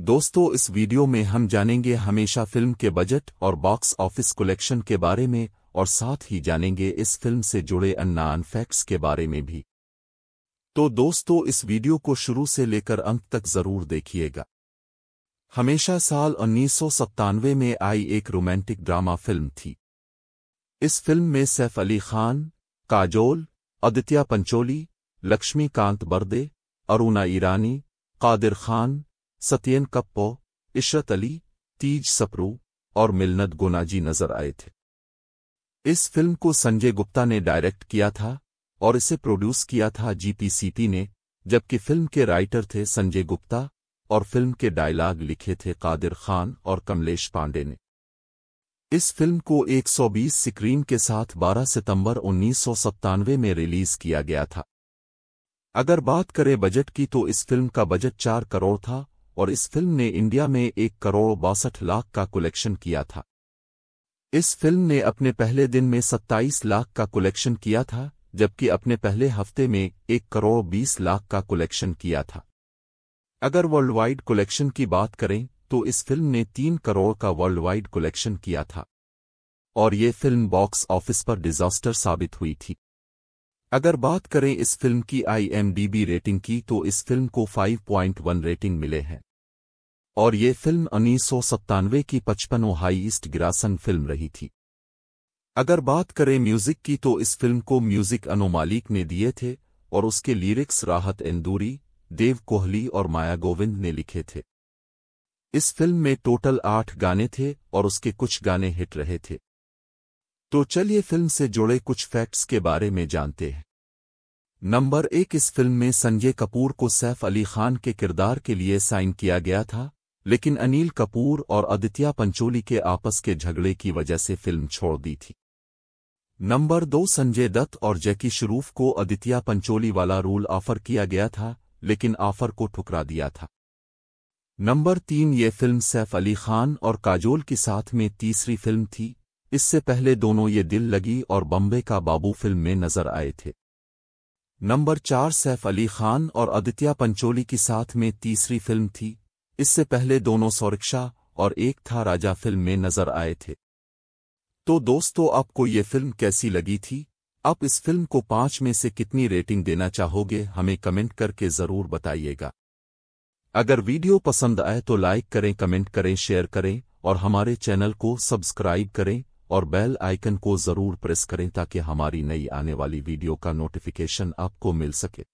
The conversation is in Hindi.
दोस्तों इस वीडियो में हम जानेंगे हमेशा फिल्म के बजट और बॉक्स ऑफिस कलेक्शन के बारे में और साथ ही जानेंगे इस फिल्म से जुड़े अन्नान फैक्ट्स के बारे में भी तो दोस्तों इस वीडियो को शुरू से लेकर अंत तक जरूर देखिएगा हमेशा साल उन्नीस में आई एक रोमांटिक ड्रामा फिल्म थी इस फिल्म में सैफ अली खान काजोल अदित्या पंचोली लक्ष्मीकांत बर्दे अरुणा ईरानी कादिर खान सत्यन कप्पो इशरत अली तीज सपरू और मिलनत गोनाजी नजर आए थे इस फिल्म को संजय गुप्ता ने डायरेक्ट किया था और इसे प्रोड्यूस किया था जीपीसीटी ने जबकि फिल्म के राइटर थे संजय गुप्ता और फिल्म के डायलॉग लिखे थे कादिर खान और कमलेश पांडे ने इस फिल्म को 120 स्क्रीन के साथ 12 सितंबर उन्नीस में रिलीज किया गया था अगर बात करें बजट की तो इस फिल्म का बजट चार करोड़ था और इस फिल्म ने इंडिया में एक करोड़ बासठ लाख का कलेक्शन किया था इस फिल्म ने अपने पहले दिन में 27 लाख का कलेक्शन किया था जबकि अपने पहले हफ्ते में एक करोड़ बीस लाख का कलेक्शन किया था अगर वर्ल्ड वाइड कलेक्शन की बात करें तो इस फिल्म ने तीन करोड़ का वर्ल्ड वाइड कलेक्शन किया था और ये फिल्म बॉक्स ऑफिस पर डिजास्टर साबित हुई थी अगर बात करें इस फिल्म की आईएमडीबी रेटिंग की तो इस फिल्म को 5.1 रेटिंग मिले हैं और ये फिल्म उन्नीस की पचपनों हाईस्ट ग्रासन फिल्म रही थी अगर बात करें म्यूजिक की तो इस फिल्म को म्यूजिक अनु मालिक ने दिए थे और उसके लिरिक्स राहत इंदूरी देव कोहली और माया गोविंद ने लिखे थे इस फिल्म में टोटल आठ गाने थे और उसके कुछ गाने हिट रहे थे तो चलिए फिल्म से जुड़े कुछ फैक्ट्स के बारे में जानते हैं नंबर एक इस फिल्म में संजय कपूर को सैफ अली खान के किरदार के लिए साइन किया गया था लेकिन अनिल कपूर और आदित्य पंचोली के आपस के झगड़े की वजह से फिल्म छोड़ दी थी नंबर दो संजय दत्त और जैकी शरूफ को आदित्य पंचोली वाला रोल ऑफर किया गया था लेकिन ऑफर को ठुकरा दिया था नंबर तीन ये फिल्म सैफ अली खान और काजोल के साथ में तीसरी फिल्म थी इससे पहले दोनों ये दिल लगी और बम्बे का बाबू फिल्म में नजर आए थे नंबर चार सैफ अली खान और आदित्य पंचोली के साथ में तीसरी फिल्म थी इससे पहले दोनों सौरक्षा और एक था राजा फिल्म में नजर आए थे तो दोस्तों आपको ये फिल्म कैसी लगी थी आप इस फिल्म को पांच में से कितनी रेटिंग देना चाहोगे हमें कमेंट करके ज़रूर बताइएगा अगर वीडियो पसंद आए तो लाइक करें कमेंट करें शेयर करें और हमारे चैनल को सब्सक्राइब करें और बेल आइकन को ज़रूर प्रेस करें ताकि हमारी नई आने वाली वीडियो का नोटिफिकेशन आपको मिल सके